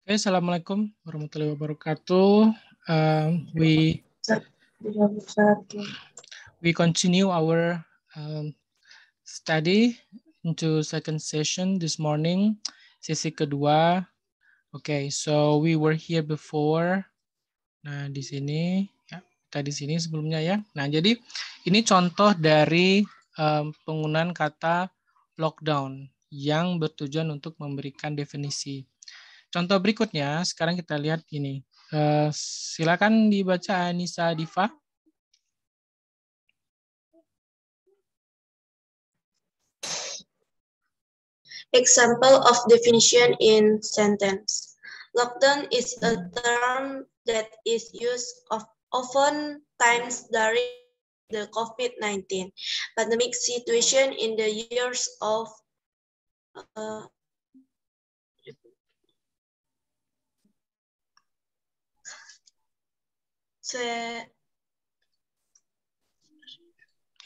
Okay, Assalamualaikum warahmatullahi wabarakatuh. Um, we we continue our um, study into second session this morning, sesi kedua. Okay, so we were here before. Nah, di sini ya, kita di sini sebelumnya ya. Nah, jadi ini contoh dari um, penggunaan kata lockdown yang bertujuan untuk memberikan definisi. Contoh berikutnya, sekarang kita lihat ini. Uh, silakan dibaca Anissa Diva. Example of definition in sentence. Lockdown is a term that is used of often times during the COVID-19 pandemic situation in the years of uh, uh,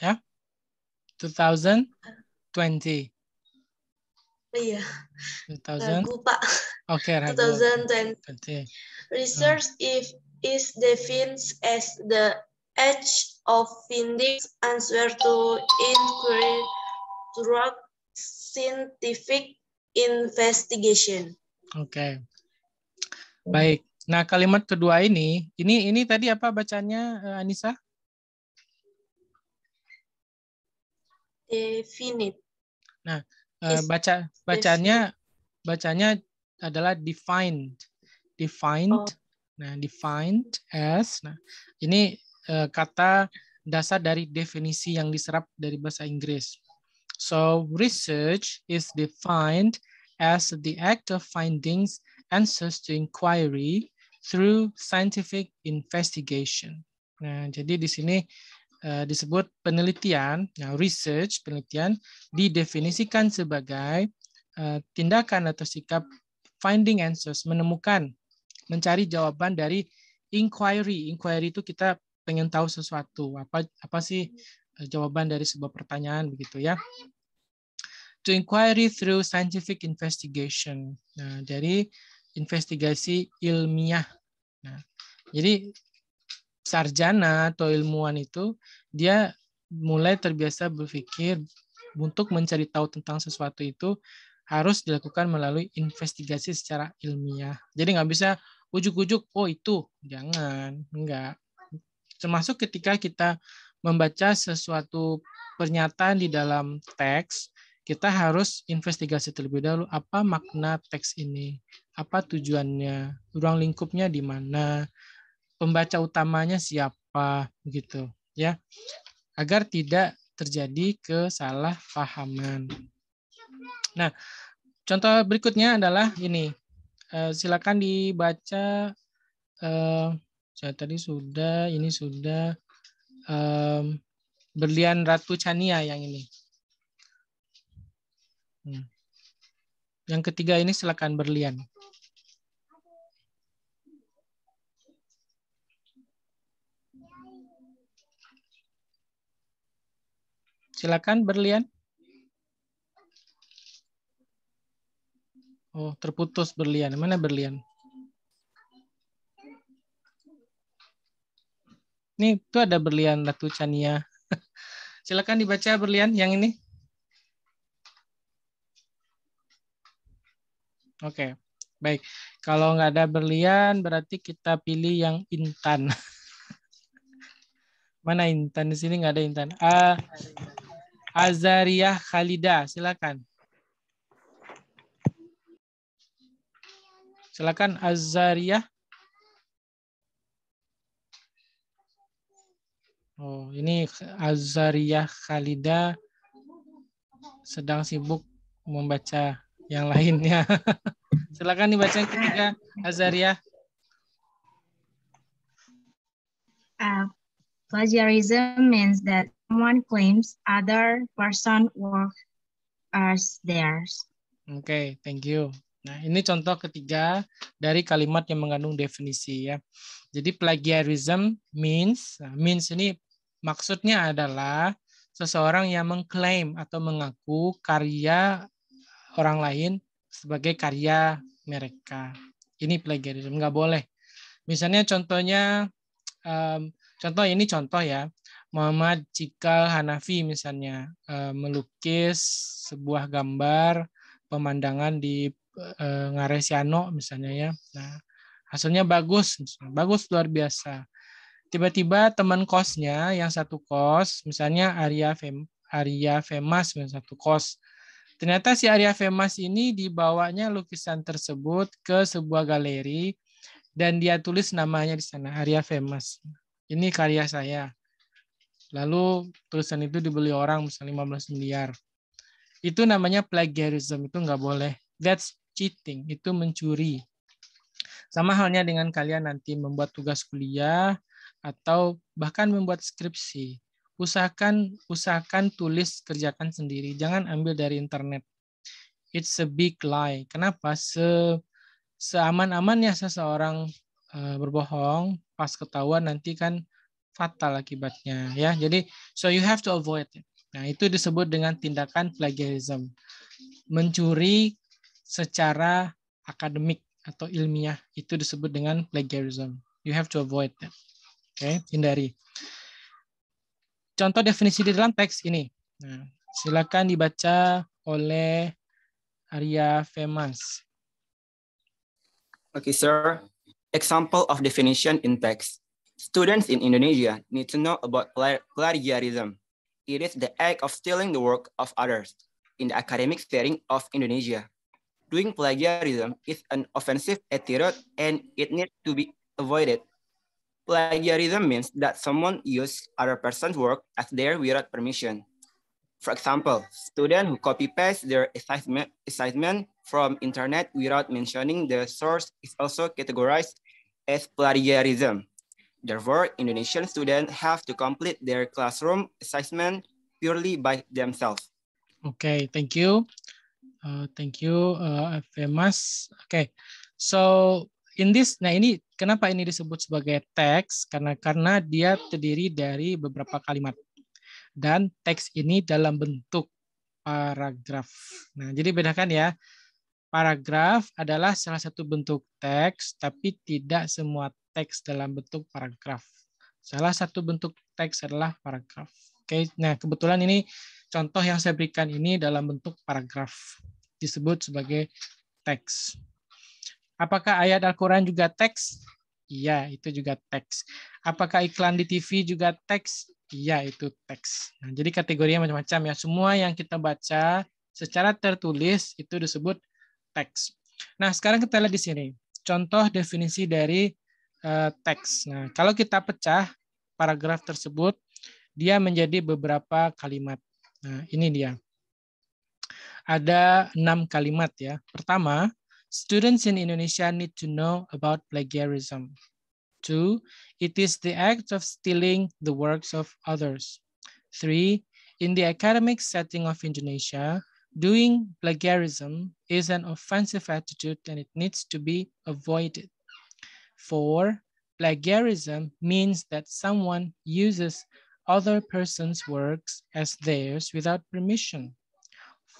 yeah 2020 yeah 2000 okay 2020 research oh. if is defined as the age of finding answer to inquiry drug scientific investigation. okay. baik. Nah, kalimat kedua ini, ini ini tadi apa bacanya eh, Anissa? Definite. Nah, eh, baca bacanya bacanya adalah defined. Defined. Oh. Nah, defined as. Nah, ini eh, kata dasar dari definisi yang diserap dari bahasa Inggris. So, research is defined as the act of finding answers to inquiry through scientific investigation. Nah, jadi di sini uh, disebut penelitian, nah, research, penelitian didefinisikan sebagai uh, tindakan atau sikap finding answers, menemukan, mencari jawaban dari inquiry. Inquiry itu kita pengen tahu sesuatu, apa apa sih eh, jawaban dari sebuah pertanyaan begitu ya. To inquiry through scientific investigation. Nah, dari investigasi ilmiah. Nah, jadi sarjana atau ilmuwan itu dia mulai terbiasa berpikir untuk mencari tahu tentang sesuatu itu harus dilakukan melalui investigasi secara ilmiah. Jadi nggak bisa ujuk-ujuk, oh itu, jangan, enggak. Termasuk ketika kita membaca sesuatu pernyataan di dalam teks, kita harus investigasi terlebih dahulu apa makna teks ini, apa tujuannya, ruang lingkupnya di mana, pembaca utamanya siapa gitu, ya. Agar tidak terjadi kesalahpahaman. Nah, contoh berikutnya adalah ini. Eh, silakan dibaca eh, saya tadi sudah ini sudah berlian Ratu Chania yang ini. Hmm. Yang ketiga ini silakan berlian. Silakan Berlian. Oh, terputus Berlian. Mana Berlian? Ini itu ada Berlian Ratu Chania. Silakan dibaca Berlian yang ini. Oke, okay. baik. Kalau nggak ada berlian, berarti kita pilih yang intan. Mana intan di sini nggak ada intan? Ah, Azariah Khalida, silakan. Silakan Azariah. Oh, ini Azariah Khalida sedang sibuk membaca yang lainnya. Silakan dibaca yang ketiga Azariah. Uh, plagiarism means that someone claims other person work as theirs. Oke, okay, thank you. Nah, ini contoh ketiga dari kalimat yang mengandung definisi ya. Jadi plagiarism means nah, means ini maksudnya adalah seseorang yang mengklaim atau mengaku karya orang lain sebagai karya mereka. Ini plagiarism nggak boleh. Misalnya contohnya, um, contoh ini contoh ya. Muhammad Cikal Hanafi misalnya eh, melukis sebuah gambar pemandangan di eh, Ngaresiano misalnya ya. Nah, hasilnya bagus, bagus luar biasa. Tiba-tiba teman kosnya yang satu kos, misalnya Arya Fem Arya Femas yang satu kos. Ternyata si Arya Femas ini dibawanya lukisan tersebut ke sebuah galeri dan dia tulis namanya di sana Arya Femas. Ini karya saya. Lalu tulisan itu dibeli orang misalnya 15 miliar. Itu namanya plagiarism, itu nggak boleh. That's cheating, itu mencuri. Sama halnya dengan kalian nanti membuat tugas kuliah atau bahkan membuat skripsi. Usahakan usahakan tulis kerjakan sendiri, jangan ambil dari internet. It's a big lie. Kenapa? Se seaman-amannya seseorang eh, berbohong, pas ketahuan nanti kan fatal akibatnya ya. Jadi so you have to avoid it. Nah, itu disebut dengan tindakan plagiarism. Mencuri secara akademik atau ilmiah itu disebut dengan plagiarism. You have to avoid that. Oke, okay? hindari. Contoh definisi di dalam teks ini. Nah, silakan dibaca oleh Arya Femas. Okay, sir. Example of definition in text. Students in Indonesia need to know about plagiarism. It is the act of stealing the work of others in the academic setting of Indonesia. Doing plagiarism is an offensive attitude and it needs to be avoided. Plagiarism means that someone uses other person's work as their without permission. For example, students who copy-paste their assignment, assignment from internet without mentioning the source is also categorized as plagiarism. Therefore, Indonesian students have to complete their classroom assessment purely by themselves. Okay, thank you. Uh, thank you, uh, Mas. Okay, so in this, nah ini kenapa ini disebut sebagai teks? Karena karena dia terdiri dari beberapa kalimat dan teks ini dalam bentuk paragraf. Nah, jadi bedakan ya. Paragraf adalah salah satu bentuk teks, tapi tidak semua teks dalam bentuk paragraf. Salah satu bentuk teks adalah paragraf. Oke, nah kebetulan ini contoh yang saya berikan ini dalam bentuk paragraf disebut sebagai teks. Apakah ayat Al-Qur'an juga teks? Iya, itu juga teks. Apakah iklan di TV juga teks? Iya, itu teks. Nah, jadi kategorinya macam-macam ya. Semua yang kita baca secara tertulis itu disebut teks. Nah, sekarang kita lihat di sini. Contoh definisi dari Eh, teks. Nah, kalau kita pecah paragraf tersebut, dia menjadi beberapa kalimat. Nah, ini dia. Ada enam kalimat ya. Pertama, students in Indonesia need to know about plagiarism. Two, it is the act of stealing the works of others. Three, in the academic setting of Indonesia, doing plagiarism is an offensive attitude and it needs to be avoided. For plagiarism means that someone uses other person's works as theirs without permission.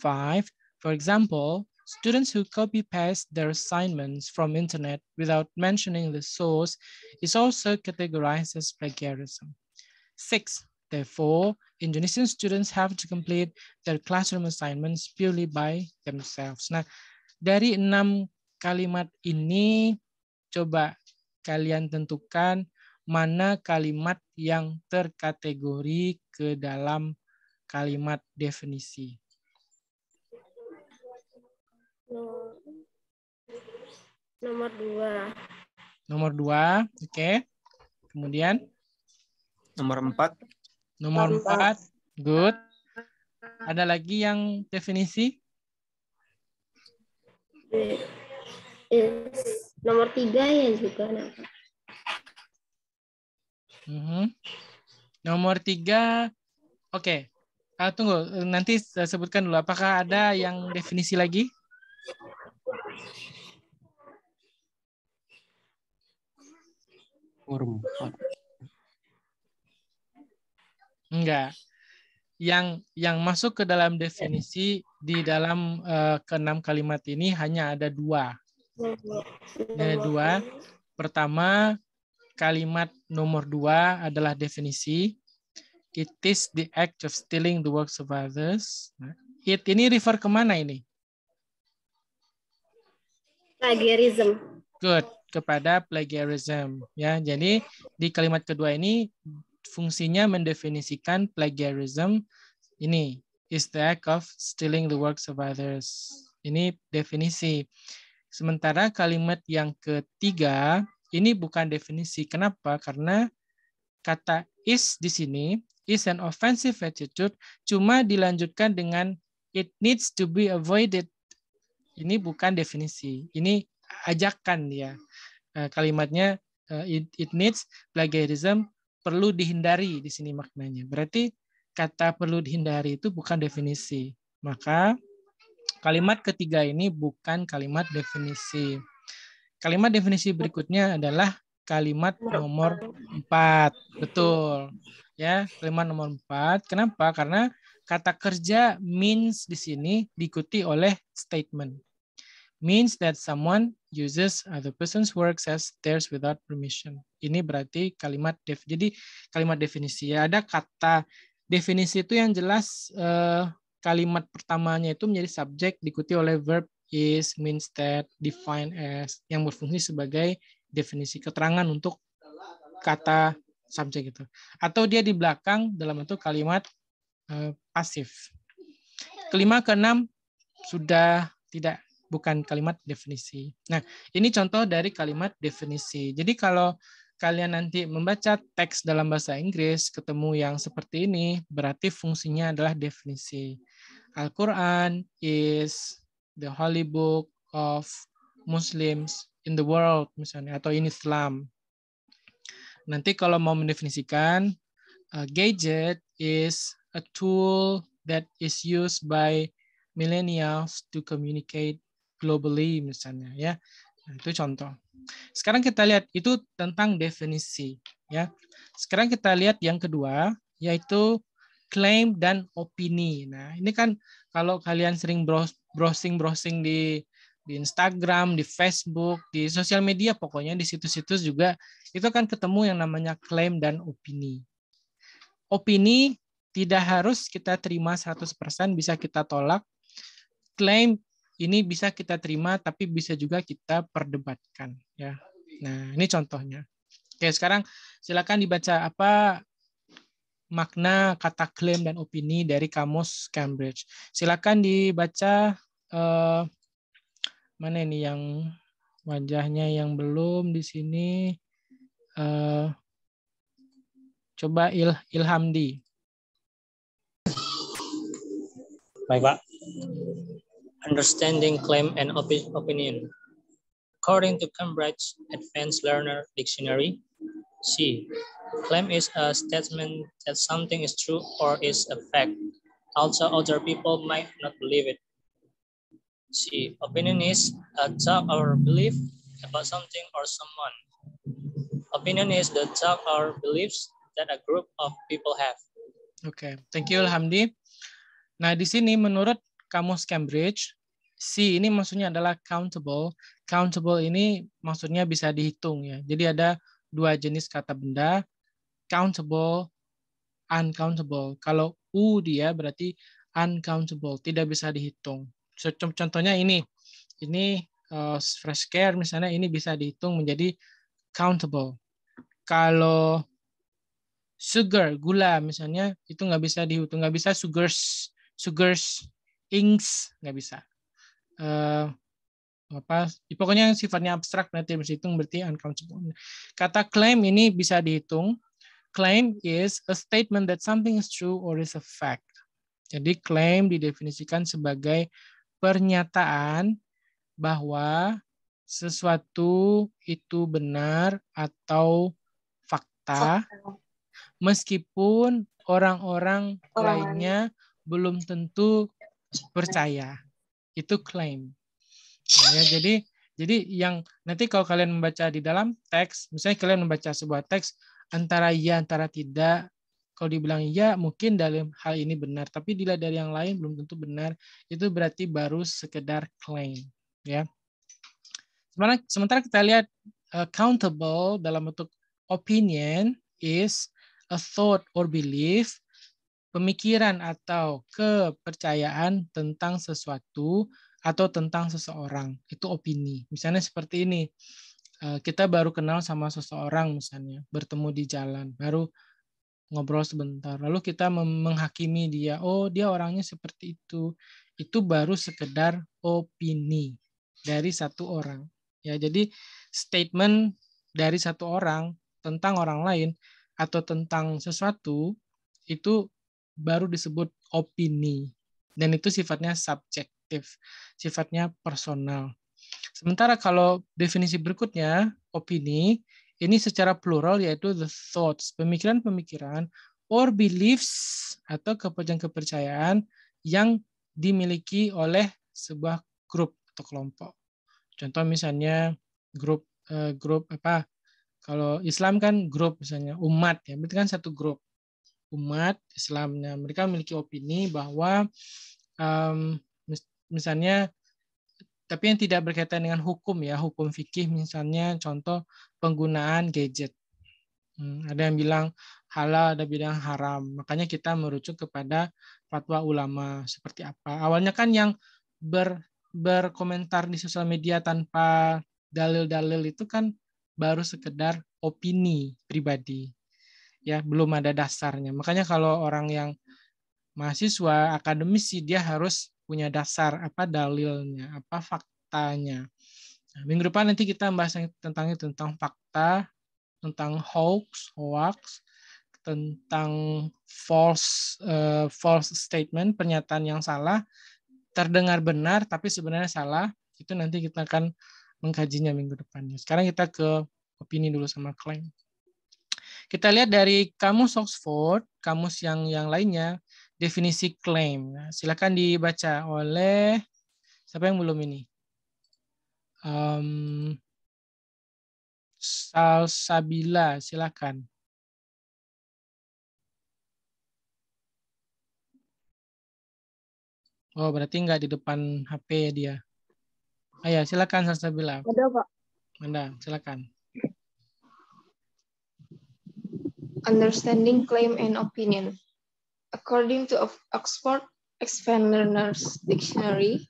Five, for example, students who copy paste their assignments from internet without mentioning the source is also categorized as plagiarism. Six, therefore, Indonesian students have to complete their classroom assignments purely by themselves. Nah, dari enam kalimat ini, coba kalian tentukan mana kalimat yang terkategori ke dalam kalimat definisi. Nomor dua. Nomor dua, oke. Okay. Kemudian? Nomor empat. Nomor empat, good. Ada lagi yang definisi? nomor tiga ya juga Mm -hmm. Nomor tiga, oke. Okay. Ah, tunggu, nanti sebutkan dulu. Apakah ada yang definisi lagi? Nomor Enggak. Yang yang masuk ke dalam definisi di dalam uh, keenam kalimat ini hanya ada dua. Ada dua. Pertama, kalimat nomor dua adalah definisi. It is the act of stealing the works of others. It ini refer kemana ini? Plagiarism. Good. Kepada plagiarism. ya. Jadi di kalimat kedua ini fungsinya mendefinisikan plagiarism ini. Is the act of stealing the works of others. Ini definisi. Sementara kalimat yang ketiga ini bukan definisi. Kenapa? Karena kata is di sini is an offensive attitude cuma dilanjutkan dengan it needs to be avoided. Ini bukan definisi. Ini ajakan ya. Kalimatnya eh, it, it needs plagiarism perlu dihindari di sini maknanya. Berarti kata perlu dihindari itu bukan definisi. Maka Kalimat ketiga ini bukan kalimat definisi. Kalimat definisi berikutnya adalah kalimat nomor empat, Betul. Ya, kalimat nomor empat. Kenapa? Karena kata kerja means di sini diikuti oleh statement. Means that someone uses other person's works as theirs without permission. Ini berarti kalimat def. Jadi kalimat definisi ya ada kata definisi itu yang jelas uh, kalimat pertamanya itu menjadi subjek diikuti oleh verb is, means that, define as yang berfungsi sebagai definisi keterangan untuk kata subjek itu. Atau dia di belakang dalam bentuk kalimat uh, pasif. Kelima keenam sudah tidak bukan kalimat definisi. Nah, ini contoh dari kalimat definisi. Jadi kalau kalian nanti membaca teks dalam bahasa Inggris ketemu yang seperti ini, berarti fungsinya adalah definisi. Al-Quran is the holy book of Muslims in the world misalnya atau in Islam. Nanti kalau mau mendefinisikan a gadget is a tool that is used by millennials to communicate globally misalnya ya. Itu contoh. Sekarang kita lihat itu tentang definisi ya. Sekarang kita lihat yang kedua yaitu klaim dan opini. Nah, ini kan kalau kalian sering browsing-browsing di di Instagram, di Facebook, di sosial media pokoknya di situs-situs juga itu kan ketemu yang namanya klaim dan opini. Opini tidak harus kita terima 100%, bisa kita tolak. Klaim ini bisa kita terima tapi bisa juga kita perdebatkan ya. Nah, ini contohnya. Oke, sekarang silakan dibaca apa makna kata klaim dan opini dari kamus Cambridge. Silakan dibaca eh, mana ini yang wajahnya yang belum di sini eh, coba Il Ilhamdi. Baik, Pak. understanding claim and opinion. According to Cambridge Advanced Learner Dictionary, C. Claim is a statement that something is true or is a fact, also other people might not believe it. C. Opinion is a talk or belief about something or someone. Opinion is the talk or beliefs that a group of people have. okay. thank you Alhamdi. Nah, di sini menurut Kamus Cambridge, C ini maksudnya adalah countable. Countable ini maksudnya bisa dihitung ya. Jadi ada dua jenis kata benda, countable, uncountable. Kalau U dia berarti uncountable, tidak bisa dihitung. So, contohnya ini, ini uh, fresh care misalnya ini bisa dihitung menjadi countable. Kalau sugar, gula misalnya itu nggak bisa dihitung, nggak bisa sugars, sugars, inks nggak bisa uh, apa pokoknya yang sifatnya abstrak berarti bisa hitung berarti uncountable. Kata claim ini bisa dihitung. Claim is a statement that something is true or is a fact. Jadi claim didefinisikan sebagai pernyataan bahwa sesuatu itu benar atau fakta, fakta. meskipun orang-orang lainnya belum tentu percaya itu claim. Ya, jadi jadi yang nanti kalau kalian membaca di dalam teks, misalnya kalian membaca sebuah teks antara iya antara tidak, kalau dibilang iya mungkin dalam hal ini benar, tapi dilihat dari yang lain belum tentu benar. Itu berarti baru sekedar claim, ya. Sementara, sementara kita lihat accountable eh, dalam bentuk opinion is a thought or belief pemikiran atau kepercayaan tentang sesuatu atau tentang seseorang. Itu opini. Misalnya seperti ini. Eh, kita baru kenal sama seseorang misalnya, bertemu di jalan, baru ngobrol sebentar. Lalu kita menghakimi dia, oh dia orangnya seperti itu. Itu baru sekedar opini dari satu orang. Ya, jadi statement dari satu orang tentang orang lain atau tentang sesuatu itu baru disebut opini dan itu sifatnya subjektif, sifatnya personal. Sementara kalau definisi berikutnya opini ini secara plural yaitu the thoughts, pemikiran-pemikiran or beliefs atau kepercayaan-kepercayaan yang dimiliki oleh sebuah grup atau kelompok. Contoh misalnya grup eh, grup apa? Kalau Islam kan grup misalnya umat ya, berarti kan satu grup umat Islamnya. Mereka memiliki opini bahwa um, misalnya tapi yang tidak berkaitan dengan hukum ya, hukum fikih misalnya contoh penggunaan gadget. Hmm, ada yang bilang halal, ada yang bilang haram. Makanya kita merujuk kepada fatwa ulama seperti apa. Awalnya kan yang ber, berkomentar di sosial media tanpa dalil-dalil itu kan baru sekedar opini pribadi ya belum ada dasarnya. Makanya kalau orang yang mahasiswa akademisi dia harus punya dasar apa dalilnya, apa faktanya. Nah, minggu depan nanti kita bahas tentang tentang fakta, tentang hoax, hoax, tentang false uh, false statement, pernyataan yang salah, terdengar benar tapi sebenarnya salah. Itu nanti kita akan mengkajinya minggu depan. Sekarang kita ke opini dulu sama klaim. Kita lihat dari kamus Oxford, kamus yang yang lainnya, definisi claim. Nah, silakan dibaca oleh siapa yang belum ini? Um, Salsabila, silakan. Oh, berarti nggak di depan HP ya dia. Ayo, ah, ya, silakan Salsabila. Ada, Pak. Anda, silakan. understanding claim and opinion. According to Oxford Expand Learner's Dictionary,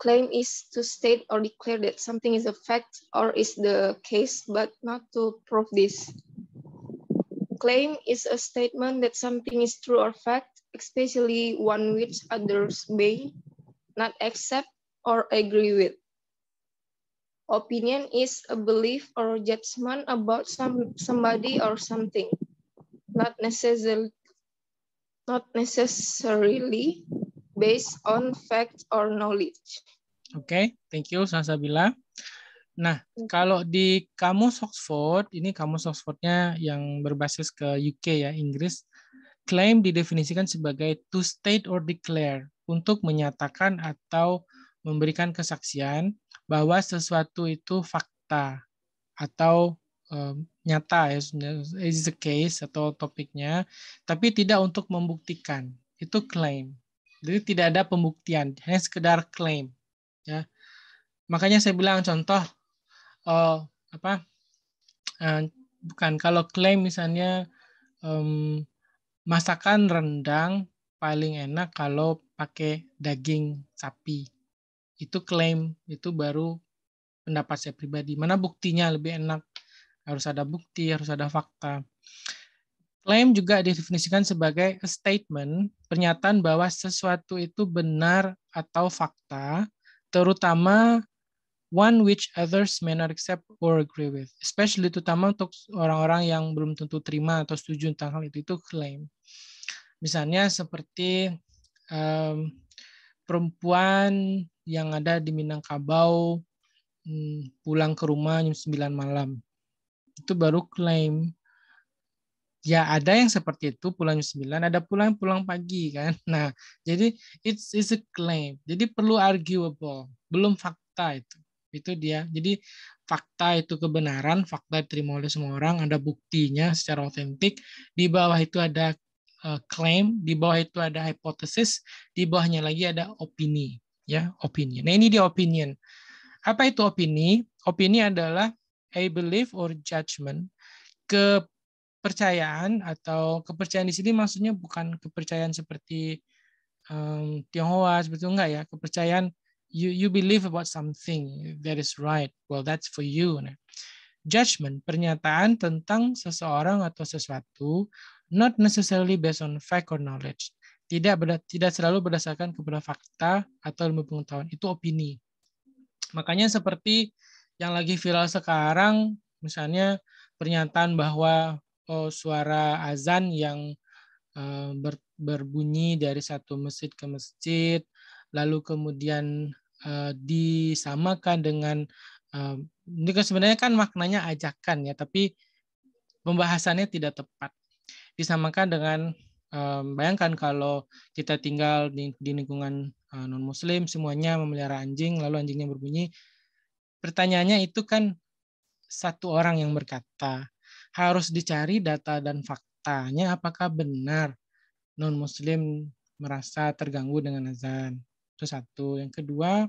claim is to state or declare that something is a fact or is the case, but not to prove this. Claim is a statement that something is true or fact, especially one which others may not accept or agree with. Opinion is a belief or judgment about some somebody or something, not necessarily not necessarily based on facts or knowledge. Oke, okay, thank you Salsabila. Nah, kalau di kamus Oxford, ini kamus Oxfordnya yang berbasis ke UK ya, Inggris, claim didefinisikan sebagai to state or declare untuk menyatakan atau memberikan kesaksian bahwa sesuatu itu fakta atau um, nyata ya is the case atau topiknya tapi tidak untuk membuktikan itu claim jadi tidak ada pembuktian hanya sekedar claim ya makanya saya bilang contoh uh, apa uh, bukan kalau claim misalnya um, masakan rendang paling enak kalau pakai daging sapi itu klaim itu baru pendapat saya pribadi mana buktinya lebih enak harus ada bukti harus ada fakta Klaim juga didefinisikan sebagai a statement, pernyataan bahwa sesuatu itu benar atau fakta, terutama one which others may not accept or agree with. Especially terutama untuk orang-orang yang belum tentu terima atau setuju tentang hal itu, itu klaim. Misalnya seperti um, perempuan yang ada di Minangkabau hmm, pulang ke rumah jam 9 malam. Itu baru klaim. Ya ada yang seperti itu pulang jam 9, ada pulang pulang pagi kan. Nah, jadi it's is a claim. Jadi perlu arguable, belum fakta itu. Itu dia. Jadi fakta itu kebenaran, fakta diterima oleh semua orang, ada buktinya secara otentik. Di bawah itu ada Eh, claim, di bawah itu ada hypothesis, di bawahnya lagi ada opini, ya, opinion. Nah, ini dia opinion. Apa itu opini? Opini adalah a belief or judgment, kepercayaan atau kepercayaan di sini maksudnya bukan kepercayaan seperti um, Tionghoa seperti enggak ya, kepercayaan you you believe about something that is right. Well, that's for you. Nah, judgment, pernyataan tentang seseorang atau sesuatu not necessarily based on fact or knowledge. Tidak tidak selalu berdasarkan kepada fakta atau ilmu pengetahuan. Itu opini. Makanya seperti yang lagi viral sekarang, misalnya pernyataan bahwa oh, suara azan yang uh, ber, berbunyi dari satu masjid ke masjid, lalu kemudian uh, disamakan dengan uh, ini kan sebenarnya kan maknanya ajakan ya, tapi pembahasannya tidak tepat disamakan dengan um, bayangkan kalau kita tinggal di, di lingkungan uh, e, non muslim semuanya memelihara anjing lalu anjingnya berbunyi pertanyaannya itu kan satu orang yang berkata harus dicari data dan faktanya apakah benar non muslim merasa terganggu dengan azan itu satu yang kedua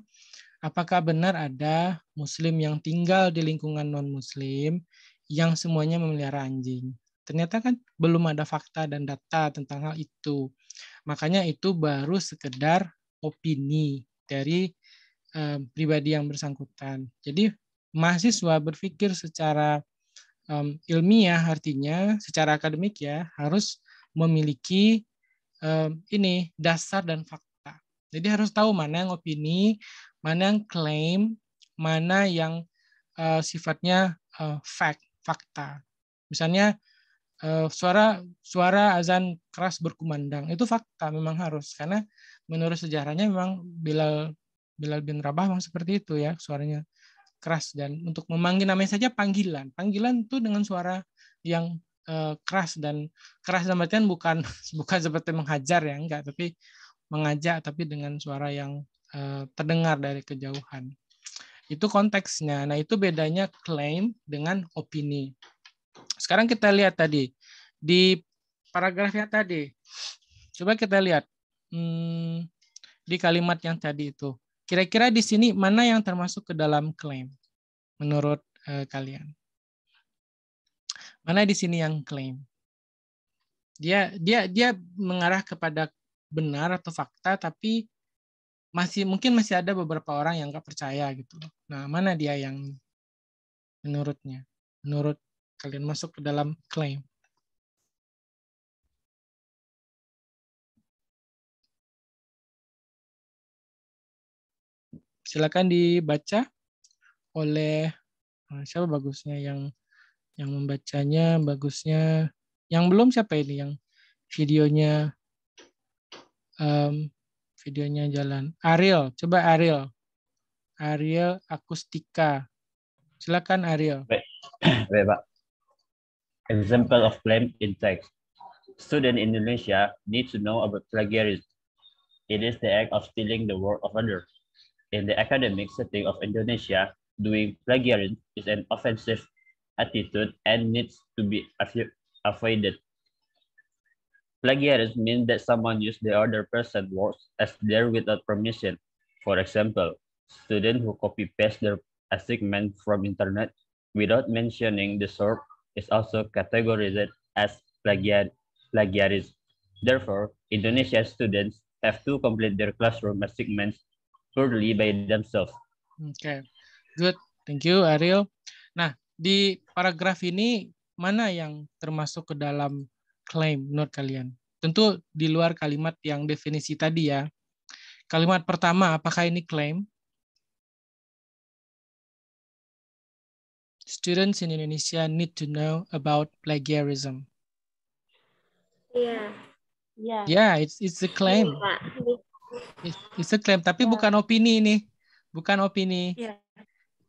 apakah benar ada muslim yang tinggal di lingkungan non muslim yang semuanya memelihara anjing Ternyata kan belum ada fakta dan data tentang hal itu. Makanya itu baru sekedar opini dari eh, pribadi yang bersangkutan. Jadi mahasiswa berpikir secara um, ilmiah artinya secara akademik ya harus memiliki um, ini dasar dan fakta. Jadi harus tahu mana yang opini, mana yang klaim, mana yang uh, sifatnya uh, fact, fakta. Misalnya Eh, suara suara azan keras berkumandang itu fakta memang harus karena menurut sejarahnya memang Bilal Bilal bin Rabah memang seperti itu ya suaranya keras dan untuk memanggil namanya saja panggilan panggilan itu dengan suara yang uh, keras dan keras dalam artian bukan bukan seperti menghajar ya enggak tapi mengajak tapi dengan suara yang uh, terdengar dari kejauhan itu konteksnya nah itu bedanya klaim dengan opini sekarang kita lihat tadi di paragrafnya tadi. Coba kita lihat hmm, di kalimat yang tadi itu. Kira-kira di sini mana yang termasuk ke dalam klaim menurut eh, kalian? Mana di sini yang klaim? Dia dia dia mengarah kepada benar atau fakta tapi masih mungkin masih ada beberapa orang yang nggak percaya gitu Nah, mana dia yang menurutnya? Menurut kalian masuk ke dalam claim. Silakan dibaca oleh eh, siapa bagusnya yang yang membacanya bagusnya yang belum siapa ini yang videonya um, videonya jalan Ariel coba Ariel Ariel Akustika silakan Ariel baik baik pak Example of claim in text. Students in Indonesia need to know about plagiarism. It is the act of stealing the work of others. In the academic setting of Indonesia, doing plagiarism is an offensive attitude and needs to be avoided. Plagiarism means that someone used the other person's words as their without permission. For example, students who copy paste their assignment from internet without mentioning the source is also categorized as plagiar plagiarism. Therefore, Indonesian students have to complete their classroom assignments purely by themselves. Okay, good. Thank you, Ariel. Nah, di paragraf ini mana yang termasuk ke dalam claim menurut kalian? Tentu di luar kalimat yang definisi tadi ya. Kalimat pertama, apakah ini claim? students in Indonesia need to know about plagiarism. Yeah. Iya. Yeah. Yeah, it's it's a claim. Iya, it's, it's a claim, tapi yeah. bukan opini ini, bukan opini. Yeah. Iya.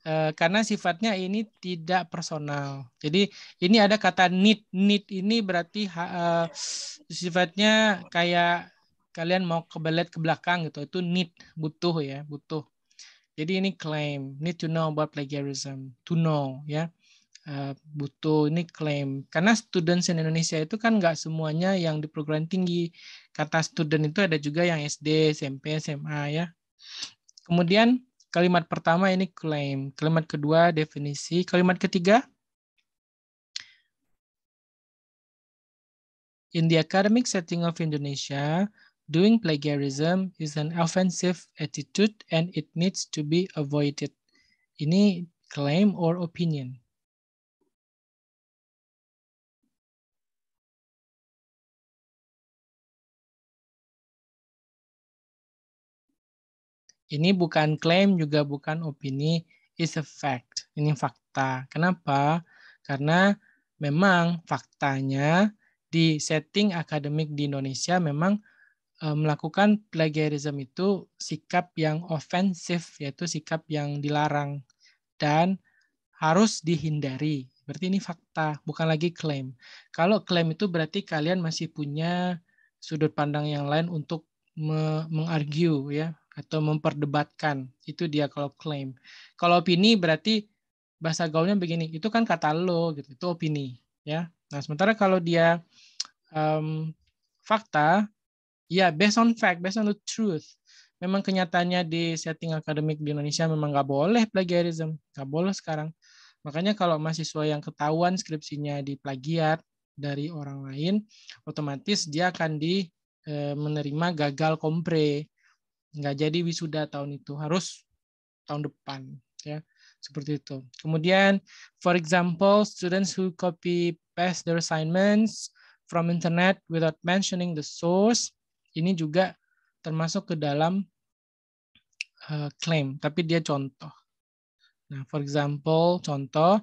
Uh, karena sifatnya ini tidak personal. Jadi ini ada kata need, need ini berarti uh, sifatnya kayak kalian mau kebelet ke belakang gitu, itu need, butuh ya, butuh. Jadi ini claim, need to know about plagiarism, to know ya. Uh, butuh ini claim karena students in Indonesia itu kan nggak semuanya yang di program tinggi kata student itu ada juga yang SD SMP SMA ya kemudian kalimat pertama ini claim kalimat kedua definisi kalimat ketiga in the academic setting of Indonesia Doing plagiarism is an offensive attitude and it needs to be avoided. Ini claim or opinion. Ini bukan claim juga bukan opini, is a fact. Ini fakta. Kenapa? Karena memang faktanya di setting akademik di Indonesia memang Eh, melakukan plagiarism itu sikap yang ofensif, yaitu sikap yang dilarang dan harus dihindari. Berarti ini fakta, bukan lagi klaim. Kalau klaim itu berarti kalian masih punya sudut pandang yang lain untuk me mengargue ya atau memperdebatkan. Itu dia kalau klaim. Kalau opini berarti bahasa gaulnya begini, itu kan kata lo gitu, itu opini ya. Nah, sementara kalau dia um, fakta ya yeah, based on fact, based on the truth. Memang kenyataannya di setting akademik di Indonesia memang nggak boleh plagiarism, nggak boleh sekarang. Makanya kalau mahasiswa yang ketahuan skripsinya di plagiat dari orang lain, otomatis dia akan di e, menerima gagal kompre, nggak jadi wisuda tahun itu, harus tahun depan, ya seperti itu. Kemudian, for example, students who copy past their assignments from internet without mentioning the source ini juga termasuk ke dalam uh, tapi dia contoh. Nah, for example, contoh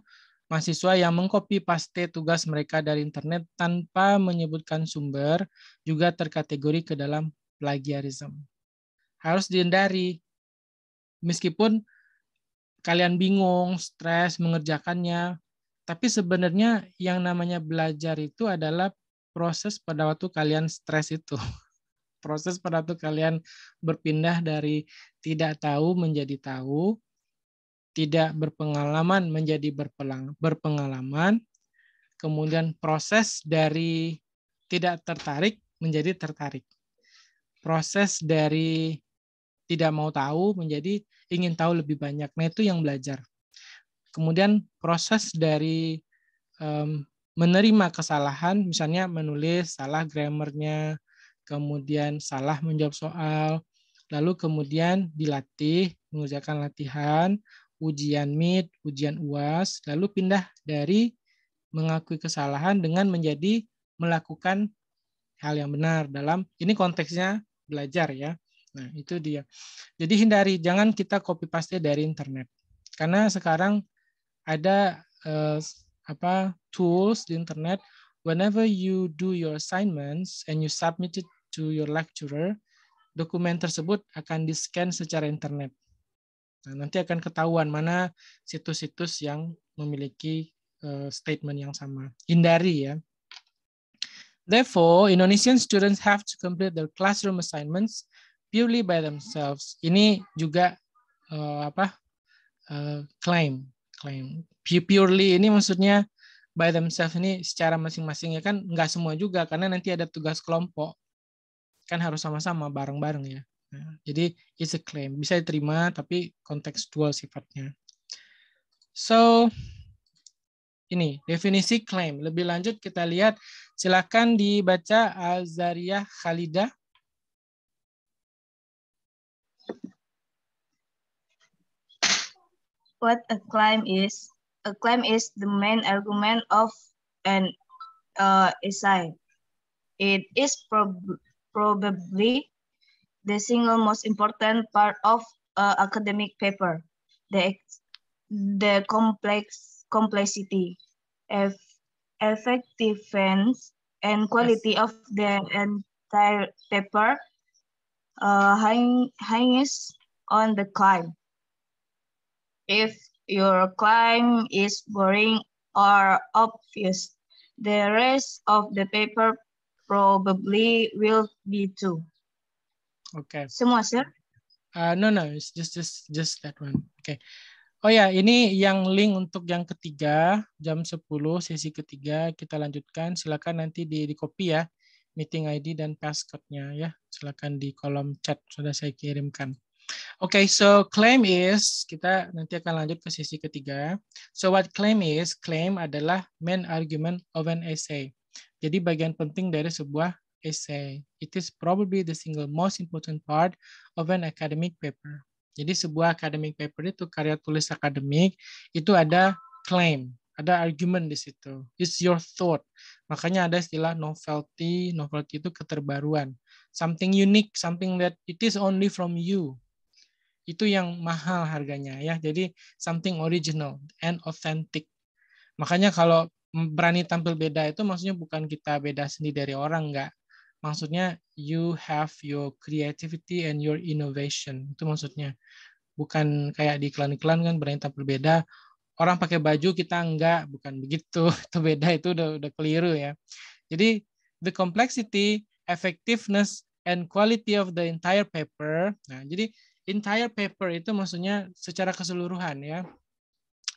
mahasiswa yang mengcopy paste tugas mereka dari internet tanpa menyebutkan sumber juga terkategori ke dalam plagiarism. Harus dihindari. Meskipun kalian bingung, stres mengerjakannya, tapi sebenarnya yang namanya belajar itu adalah proses pada waktu kalian stres itu. proses pada waktu kalian berpindah dari tidak tahu menjadi tahu, tidak berpengalaman menjadi berpelang, berpengalaman, kemudian proses dari tidak tertarik menjadi tertarik. Proses dari tidak mau tahu menjadi ingin tahu lebih banyak. Nah, itu yang belajar. Kemudian proses dari um, menerima kesalahan, misalnya menulis salah grammarnya, kemudian salah menjawab soal, lalu kemudian dilatih, mengerjakan latihan, ujian mid, ujian UAS, lalu pindah dari mengakui kesalahan dengan menjadi melakukan hal yang benar dalam ini konteksnya belajar ya. Nah, itu dia. Jadi hindari jangan kita copy paste dari internet. Karena sekarang ada eh, apa tools di internet whenever you do your assignments and you submit it to your lecturer, dokumen tersebut akan di-scan secara internet. Nah, nanti akan ketahuan mana situs-situs yang memiliki uh, statement yang sama. Hindari ya. Therefore, Indonesian students have to complete their classroom assignments purely by themselves. Ini juga uh, apa? Uh, claim, claim. Purely ini maksudnya by themselves ini secara masing-masing ya kan nggak semua juga karena nanti ada tugas kelompok kan harus sama-sama bareng-bareng ya. Nah, jadi it's a claim bisa diterima tapi kontekstual sifatnya. So ini definisi claim. Lebih lanjut kita lihat silakan dibaca Azaria Khalida. What a claim is, a claim is the main argument of an uh, essay. It is prob probably the single most important part of uh, academic paper, the, the complex complexity, eff effectiveness, and quality yes. of the entire paper uh, hang, hangs on the climb. If your climb is boring or obvious, the rest of the paper probably will be two. Okay. Semua sir? Uh, no no, it's just just just that one. Okay. Oh ya, ini yang link untuk yang ketiga jam 10 sesi ketiga kita lanjutkan. Silakan nanti di di copy ya meeting ID dan passcode-nya ya. Silakan di kolom chat sudah saya kirimkan. Oke, okay, so claim is kita nanti akan lanjut ke sesi ketiga. So what claim is? Claim adalah main argument of an essay jadi bagian penting dari sebuah essay. It is probably the single most important part of an academic paper. Jadi sebuah academic paper itu karya tulis akademik itu ada claim, ada argument di situ. It's your thought. Makanya ada istilah novelty. Novelty itu keterbaruan. Something unique, something that it is only from you. Itu yang mahal harganya ya. Jadi something original and authentic. Makanya kalau berani tampil beda itu maksudnya bukan kita beda sendiri dari orang nggak maksudnya you have your creativity and your innovation itu maksudnya bukan kayak di iklan-iklan kan berani tampil beda orang pakai baju kita enggak bukan begitu itu beda itu udah udah keliru ya jadi the complexity effectiveness and quality of the entire paper nah jadi entire paper itu maksudnya secara keseluruhan ya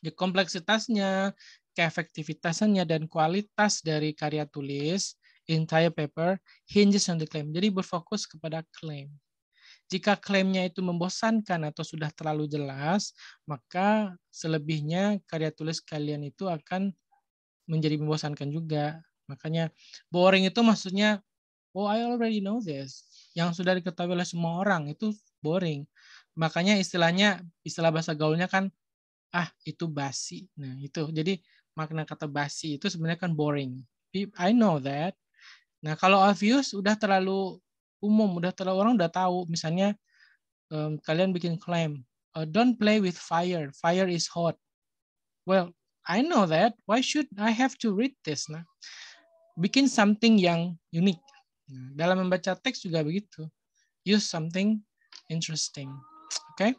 di kompleksitasnya keefektivitasannya dan kualitas dari karya tulis entire paper hinges on the claim. Jadi berfokus kepada claim. Jika klaimnya itu membosankan atau sudah terlalu jelas, maka selebihnya karya tulis kalian itu akan menjadi membosankan juga. Makanya boring itu maksudnya, oh I already know this. Yang sudah diketahui oleh semua orang itu boring. Makanya istilahnya, istilah bahasa gaulnya kan, ah itu basi. Nah itu, jadi makna kata basi itu sebenarnya kan boring. I know that. Nah, kalau obvious udah terlalu umum, udah terlalu orang udah tahu. Misalnya um, kalian bikin claim, uh, oh, don't play with fire. Fire is hot. Well, I know that. Why should I have to read this? Nah, bikin something yang unik. Nah, dalam membaca teks juga begitu. Use something interesting. Oke. Okay?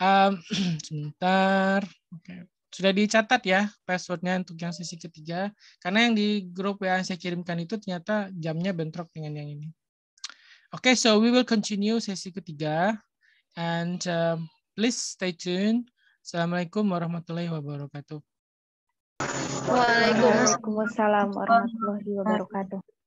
Um, sebentar. Oke. Okay sudah dicatat ya passwordnya untuk yang sesi ketiga karena yang di grup yang saya kirimkan itu ternyata jamnya bentrok dengan yang ini. Oke, okay, so we will continue sesi ketiga and uh, please stay tuned. Assalamualaikum warahmatullahi wabarakatuh. Waalaikumsalam warahmatullahi wabarakatuh.